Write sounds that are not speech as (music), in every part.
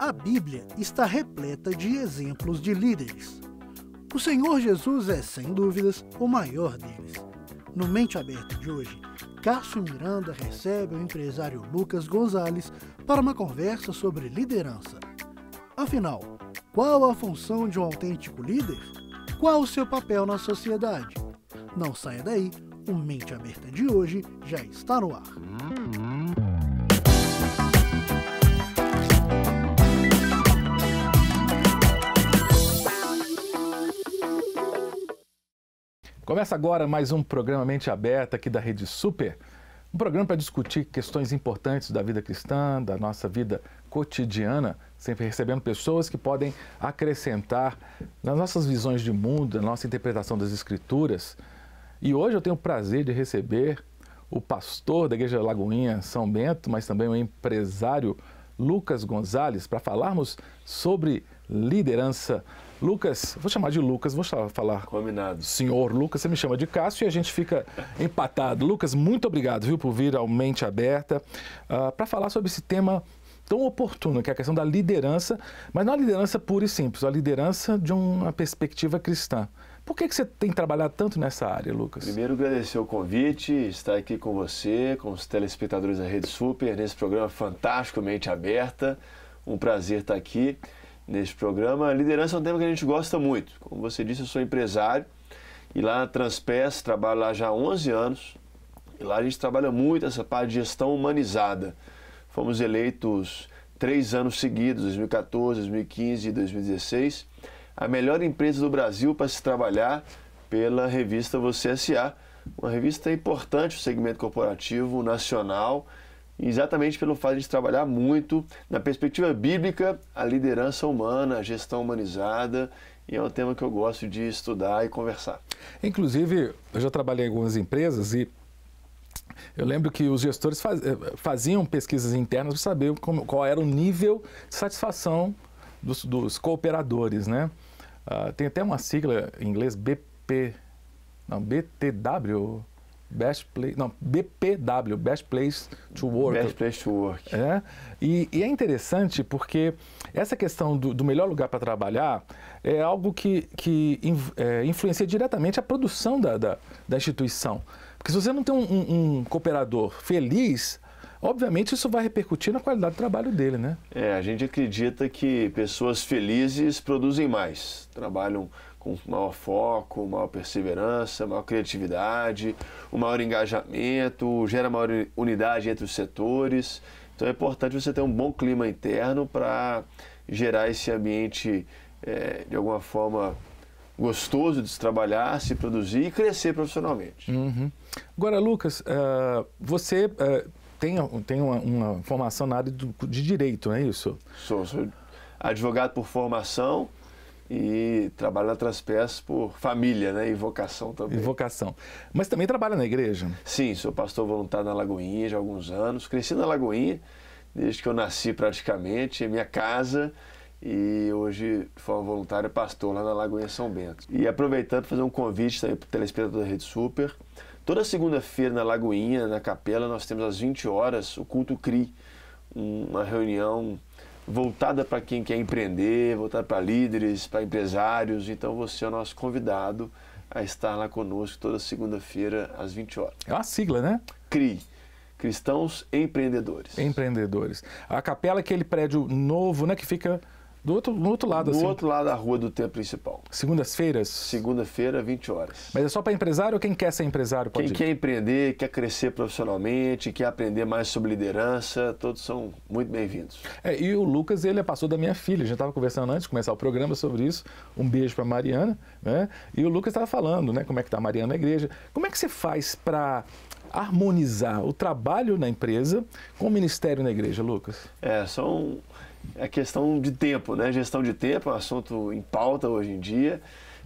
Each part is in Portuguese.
A Bíblia está repleta de exemplos de líderes. O Senhor Jesus é, sem dúvidas, o maior deles. No Mente Aberta de hoje, Cássio Miranda recebe o empresário Lucas Gonzalez para uma conversa sobre liderança. Afinal, qual a função de um autêntico líder? Qual o seu papel na sociedade? Não saia daí, o Mente Aberta de hoje já está no ar. Hum, hum. Começa agora mais um programa Mente Aberta aqui da Rede Super. Um programa para discutir questões importantes da vida cristã, da nossa vida cotidiana, sempre recebendo pessoas que podem acrescentar nas nossas visões de mundo, na nossa interpretação das Escrituras. E hoje eu tenho o prazer de receber o pastor da Igreja Lagoinha São Bento, mas também o empresário Lucas Gonzalez, para falarmos sobre liderança Lucas, vou chamar de Lucas, vou falar. Combinado. Senhor Lucas, você me chama de Cássio e a gente fica empatado. Lucas, muito obrigado, viu, por vir ao Mente Aberta uh, ah, para falar sobre esse tema tão oportuno, que é a questão da liderança, mas não a liderança pura e simples, a liderança de uma perspectiva cristã. Por que, que você tem trabalhado tanto nessa área, Lucas? Primeiro, agradecer o convite, estar aqui com você, com os telespectadores da Rede Super, nesse programa Mente aberta. Um prazer estar aqui neste programa. Liderança é um tema que a gente gosta muito. Como você disse, eu sou empresário e lá na Transpes trabalho lá já há 11 anos. E lá a gente trabalha muito essa parte de gestão humanizada. Fomos eleitos três anos seguidos, 2014, 2015 e 2016, a melhor empresa do Brasil para se trabalhar pela revista Você S.A., uma revista importante do segmento corporativo nacional exatamente pelo fato de trabalhar muito na perspectiva bíblica a liderança humana, a gestão humanizada, e é um tema que eu gosto de estudar e conversar. Inclusive, eu já trabalhei em algumas empresas e eu lembro que os gestores eh, faziam pesquisas internas para saber qual era o nível de satisfação dos, dos cooperadores, né? Uh, tem até uma sigla em inglês BP, não, BTW, Best Place, não, BPW, Best Place to Work. Best Place to Work. É, e, e é interessante porque essa questão do, do melhor lugar para trabalhar é algo que, que é, influencia diretamente a produção da, da, da, instituição. Porque se você não tem um, um, um cooperador feliz, obviamente isso vai repercutir na qualidade do trabalho dele, né? É, a gente acredita que pessoas felizes produzem mais, trabalham com maior foco, maior perseverança, maior criatividade, um maior engajamento, gera maior unidade entre os setores. Então é importante você ter um bom clima interno para gerar esse ambiente é, de alguma forma gostoso de se trabalhar, se produzir e crescer profissionalmente. Uhum. Agora, Lucas, uh, você uh, tem, tem uma, uma, formação na área do, de direito, não é isso? Sou, sou advogado por formação e trabalho outras peças por família né, e vocação também. E vocação. Mas também trabalha na igreja? Sim, sou pastor voluntário na Lagoinha já há alguns anos. Cresci na Lagoinha desde que eu nasci praticamente, é minha casa. E hoje fui um voluntário pastor lá na Lagoinha São Bento. E aproveitando fazer um convite também para o telespectador da Rede Super. Toda segunda-feira na Lagoinha, na capela, nós temos às 20 horas o culto CRI, uma reunião voltada para quem quer empreender, voltada para líderes, para empresários. Então você é o nosso convidado a estar lá conosco toda segunda-feira às 20 horas. É uma sigla, né? CRI. Cristãos Empreendedores. Empreendedores. A capela é aquele prédio novo, né, que fica do outro, no outro lado, do assim. outro lado da rua do tempo principal. Segundas-feiras? Segunda-feira, 20 horas. Mas é só para empresário ou quem quer ser empresário pode Quem ir? quer empreender, quer crescer profissionalmente, quer aprender mais sobre liderança, todos são muito bem-vindos. É, e o Lucas, ele é pastor da minha filha. A gente estava conversando antes de começar o programa sobre isso. Um beijo para Mariana. Né? E o Lucas estava falando, né? Como é que está a Mariana na igreja. Como é que você faz para harmonizar o trabalho na empresa com o ministério na igreja, Lucas? É, são... Um é a questão de tempo, né? Gestão de tempo é um assunto em pauta hoje em dia,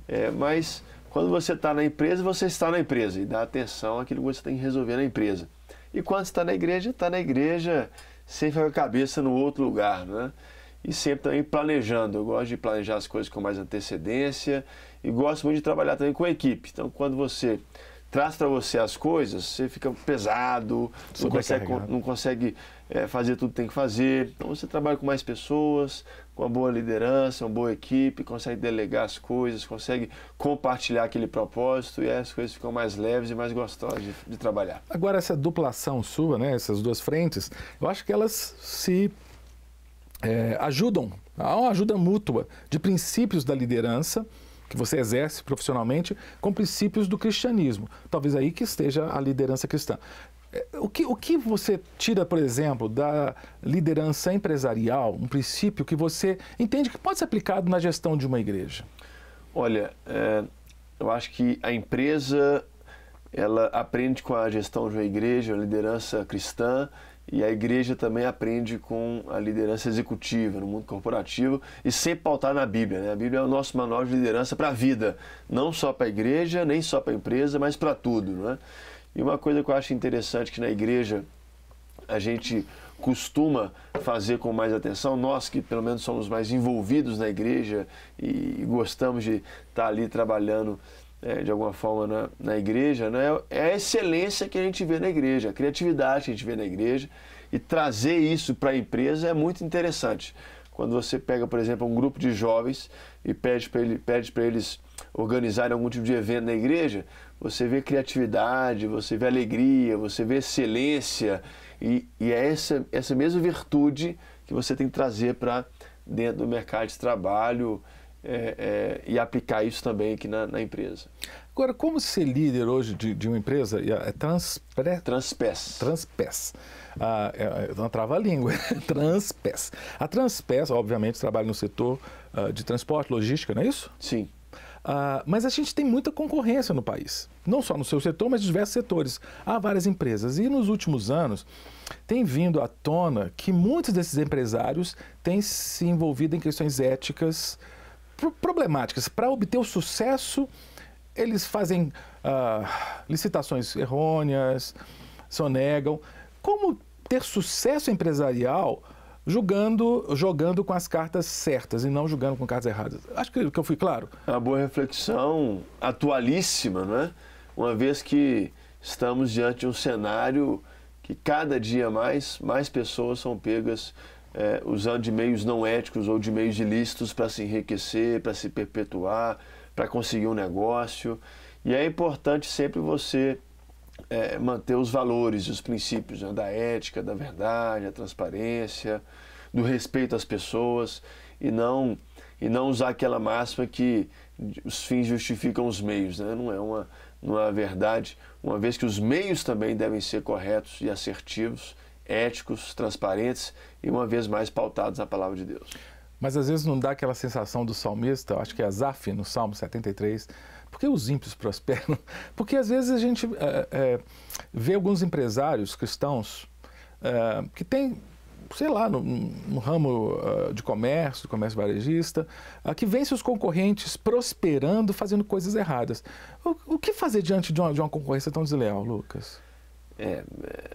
é, mas quando você está na empresa, você está na empresa e dá atenção àquilo que você tem que resolver na empresa. E quando está na igreja, está na igreja sempre com a cabeça no outro lugar, né? E sempre também planejando. Eu gosto de planejar as coisas com mais antecedência e gosto muito de trabalhar também com a equipe. Então, quando você traz para você as coisas, você fica pesado, não consegue, não consegue é, fazer tudo que tem que fazer. Então você trabalha com mais pessoas, com uma boa liderança, uma boa equipe, consegue delegar as coisas, consegue compartilhar aquele propósito e as coisas ficam mais leves e mais gostosas de, de trabalhar. Agora, essa duplação sua, né, essas duas frentes, eu acho que elas se é, ajudam, há uma ajuda mútua de princípios da liderança que você exerce profissionalmente com princípios do cristianismo. Talvez aí que esteja a liderança cristã. É, o que, o que você tira, por exemplo, da liderança empresarial, um princípio que você entende que pode ser aplicado na gestão de uma igreja? Olha, é, eu acho que a empresa ela aprende com a gestão de uma igreja, a liderança cristã, e a igreja também aprende com a liderança executiva no mundo corporativo e sempre pautar na Bíblia. Né? A Bíblia é o nosso manual de liderança para a vida, não só para a igreja, nem só para a empresa, mas para tudo. Né? E uma coisa que eu acho interessante que na igreja a gente costuma fazer com mais atenção, nós que pelo menos somos mais envolvidos na igreja e gostamos de estar tá ali trabalhando é, de alguma forma na, né, na igreja, né? é a excelência que a gente vê na igreja, a criatividade que a gente vê na igreja. E trazer isso para a empresa é muito interessante. Quando você pega, por exemplo, um grupo de jovens e pede para ele, pede eles organizarem algum tipo de evento na igreja, você vê criatividade, você vê alegria, você vê excelência. E, e é essa, essa mesma virtude que você tem que trazer para dentro do mercado de trabalho é, é, e aplicar isso também aqui na, na, empresa. Agora, como ser líder hoje de, de uma empresa? É transpre... Transpes. Transpes. Ah, é, não é trava a língua. Né? (laughs) transpes. A Transpes, obviamente, trabalha no setor uh, de transporte, logística, não é isso? Sim. Ah, mas a gente tem muita concorrência no país, não só no seu setor, mas em diversos setores. Há várias empresas e nos últimos anos tem vindo à tona que muitos desses empresários têm se envolvido em questões éticas problemáticas. Para obter o sucesso, eles fazem ah, licitações errôneas, sonegam. Como ter sucesso empresarial julgando, jogando com as cartas certas e não jogando com cartas erradas? Acho que, que eu fui claro. É uma boa reflexão, atualíssima, é uma vez que estamos diante de um cenário que cada dia mais, mais pessoas são pegas é, usando de meios não éticos ou de meios ilícitos para se enriquecer, para se perpetuar, para conseguir um negócio. E é importante sempre você é, manter os valores, os princípios né, da ética, da verdade, da transparência, do respeito às pessoas e não e não usar aquela máxima que os fins justificam os meios, né? não é uma não é verdade, uma vez que os meios também devem ser corretos e assertivos éticos, transparentes e, uma vez mais, pautados na palavra de Deus. Mas às vezes não dá aquela sensação do salmista, acho que é Azaf no Salmo 73, por que os ímpios prosperam? (laughs) Porque às vezes a gente é, é, vê alguns empresários cristãos é, que têm, sei lá, no, no ramo uh, de comércio, comércio varejista, uh, que vence os concorrentes prosperando, fazendo coisas erradas. O, o que fazer diante de uma, de uma concorrência tão desleal, Lucas? É,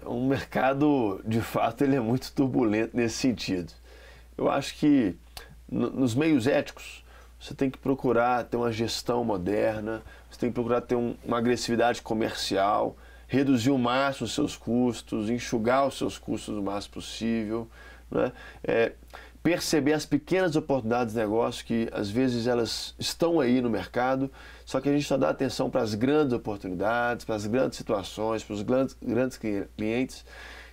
o é, mercado, de fato, ele é muito turbulento nesse sentido. Eu acho que no, nos meios éticos, você tem que procurar ter uma gestão moderna, você tem que procurar ter um, uma agressividade comercial, reduzir o máximo os seus custos, enxugar os seus custos o máximo possível. Né? É, perceber as pequenas oportunidades de negócio que às vezes elas estão aí no mercado, só que a gente só dá atenção para as grandes oportunidades, para as grandes situações, para os grandes, grandes clientes.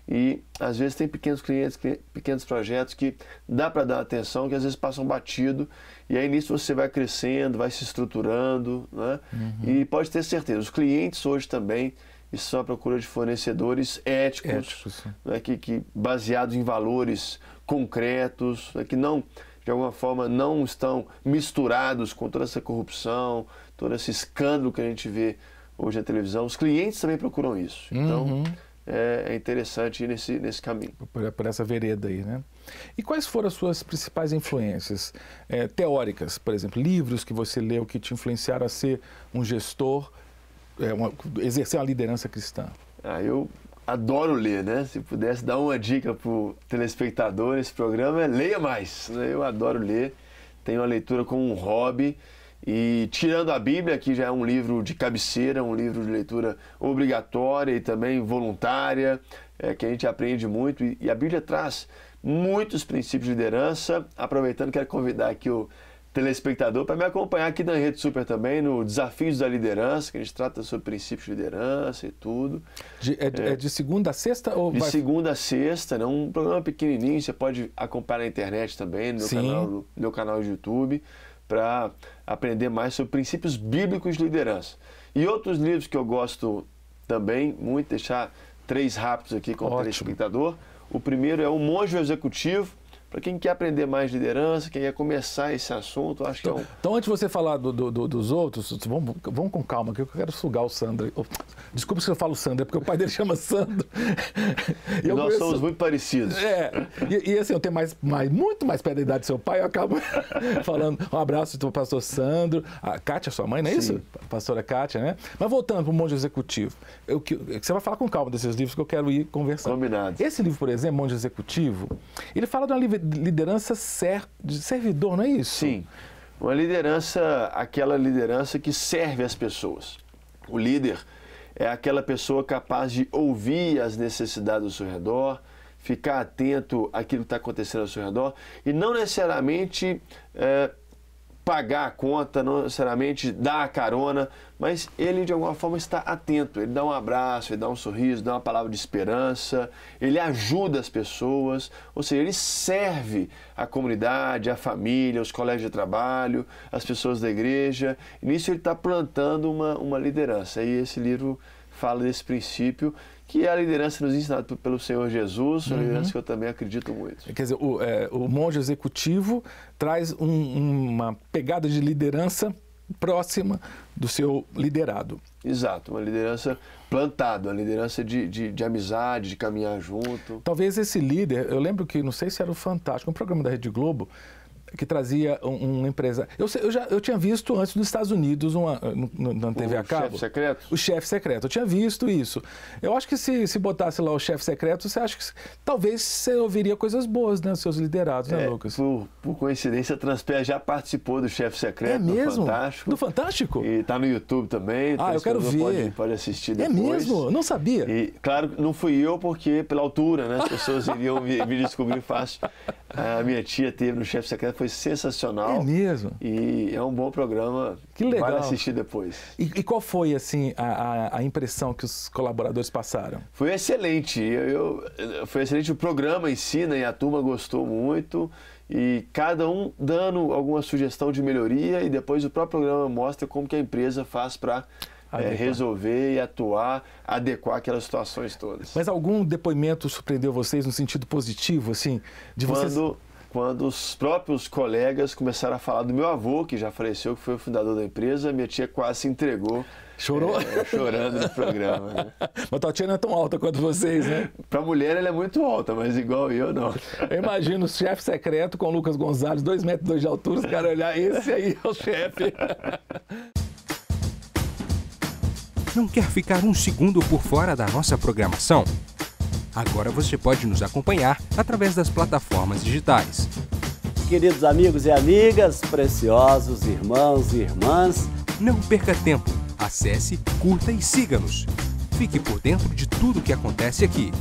E às vezes tem pequenos clientes, pequenos projetos que dá para dar atenção, que às vezes passam batido, e aí nisso você vai crescendo, vai se estruturando, né? Uhum. E pode ter certeza, os clientes hoje também estão à é procura de fornecedores éticos, éticos né? que, que baseados em valores concretos, é que não, de alguma forma, não estão misturados com toda essa corrupção, todo esse escândalo que a gente vê hoje na televisão. Os clientes também procuram isso. Então, uhum. é, é, interessante ir nesse, nesse caminho. Por, por, essa vereda aí, né? E quais foram as suas principais influências é, teóricas, por exemplo, livros que você leu que te influenciaram a ser um gestor, é, uma, exercer uma liderança cristã? Ah, eu adoro ler, né? Se pudesse dar uma dica para o telespectador, esse programa é leia mais. Né? Eu adoro ler, tenho a leitura como um hobby. E tirando a Bíblia, que já é um livro de cabeceira, um livro de leitura obrigatória e também voluntária, é, que a gente aprende muito. E, e a Bíblia traz muitos princípios de liderança. Aproveitando, quero convidar aqui o telespectador para me acompanhar aqui na Rede Super também, no Desafios da Liderança, que a gente trata sobre princípios de liderança e tudo. De, é, é, é, de segunda a sexta? Ou de vai... segunda a sexta, né? um programa pequenininho, você pode acompanhar na internet também, no meu, canal, no meu canal de YouTube, para aprender mais sobre princípios bíblicos de liderança. E outros livros que eu gosto também muito, deixar três rápidos aqui com o telespectador. O primeiro é O Monge Executivo, para quem quer aprender mais liderança, quem quer começar esse assunto, acho então, que é então, um... Então, antes de você falar do, do, do, dos outros, vamos, vamos com calma, que eu quero sugar o Sandro. Desculpa se eu falo é porque o pai dele (laughs) chama Sandro. (laughs) E nós conheço... somos muito parecidos. É, e, e, assim, eu tenho mais, mais, muito mais perto da idade do seu pai, eu acabo (laughs) falando um abraço para o pastor Sandro, a Kátia, sua mãe, não é Sim. isso? A pastora Kátia, né? Mas voltando para o Monge Executivo, eu, é que, você vai falar com calma desses livros que eu quero ir conversando. Combinado. Esse livro, por exemplo, Monge Executivo, ele fala de uma liderança ser, de servidor, não é isso? Sim. Uma liderança, aquela liderança que serve as pessoas. O líder é aquela pessoa capaz de ouvir as necessidades ao seu redor, ficar atento àquilo que está acontecendo ao seu redor e não necessariamente é, pagar a conta, não necessariamente dar a carona, mas ele de alguma forma está atento, ele dá um abraço, ele dá um sorriso, dá uma palavra de esperança, ele ajuda as pessoas, ou seja, ele serve a comunidade, a família, os colégios de trabalho, as pessoas da igreja. E nisso ele está plantando uma, uma liderança. E esse livro fala desse princípio que é a liderança nos ensinado pelo Senhor Jesus, uma uhum. liderança que eu também acredito muito. É, quer dizer, o, é, o monge executivo traz um, uma pegada de liderança próxima do seu liderado. Exato, uma liderança plantada, uma liderança de, de, de, amizade, de caminhar junto. Talvez esse líder, eu lembro que, não sei se era o Fantástico, um programa da Rede Globo, que trazia um, um Eu, eu, já, eu tinha visto antes nos Estados Unidos, uma, eh, na TV o a cabo. O chefe secreto? O chefe secreto. Eu tinha visto isso. Eu acho que se, se botasse lá o chefe secreto, você acha que talvez você ouviria coisas boas, né? seus liderados, né, é, né, Lucas? Por, por coincidência, a Transpé já participou do chefe secreto é mesmo? do Fantástico. Do Fantástico? E está no YouTube também. Ah, eu quero ver. Pode, pode assistir é depois. É mesmo? Não sabia. E, claro, não fui eu, porque pela altura, né? As pessoas iriam (laughs) me, me descobrir fácil. A minha tia teve no Chefe Secreto, foi sensacional. É mesmo? E é um bom programa. Que legal. assistir depois. E, e qual foi, assim, a, a, impressão que os colaboradores passaram? Foi excelente. Eu, eu, foi excelente o programa em si, né? E a turma gostou muito. E cada um dando alguma sugestão de melhoria e depois o próprio programa mostra como que a empresa faz para é, resolver e atuar, adequar aquelas situações todas. Mas algum depoimento surpreendeu vocês no sentido positivo, assim, de Quando... vocês quando os próprios colegas começaram a falar do meu avô, que já faleceu, que foi o fundador da empresa, minha tia quase se entregou. Chorou? É, chorando no programa. Né? (laughs) Mas tua tia não é tão alta quanto vocês, né? Para mulher ela é muito alta, mas igual eu, não. Eu imagino o chefe secreto com o Lucas Gonzalez, dois metros dois de altura, os caras olhar, esse aí é o chefe. (laughs) Não quer ficar um segundo por fora da nossa programação? Agora você pode nos acompanhar através das plataformas digitais. Queridos amigos e amigas, preciosos irmãos e irmãs, não perca tempo. Acesse, curta e siga-nos. Fique por dentro de tudo que acontece aqui.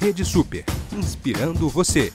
Rede Super, inspirando você.